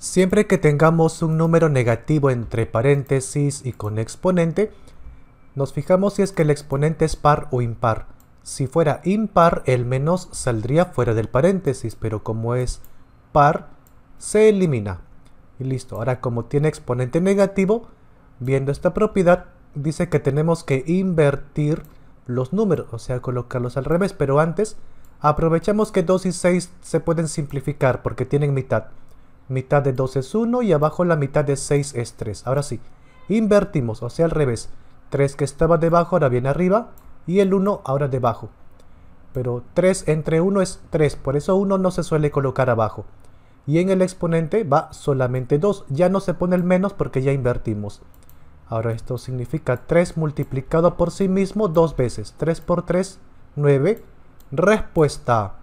Siempre que tengamos un número negativo entre paréntesis y con exponente, nos fijamos si es que el exponente es par o impar. Si fuera impar, el menos saldría fuera del paréntesis, pero como es par, se elimina. Y listo. Ahora, como tiene exponente negativo, viendo esta propiedad, dice que tenemos que invertir los números, o sea, colocarlos al revés. Pero antes, aprovechamos que 2 y 6 se pueden simplificar porque tienen mitad mitad de 2 es 1 y abajo la mitad de 6 es 3. Ahora sí, invertimos, o sea al revés. 3 que estaba debajo ahora viene arriba y el 1 ahora debajo. Pero 3 entre 1 es 3, por eso 1 no se suele colocar abajo. Y en el exponente va solamente 2, ya no se pone el menos porque ya invertimos. Ahora esto significa 3 multiplicado por sí mismo dos veces. 3 por 3, 9. Respuesta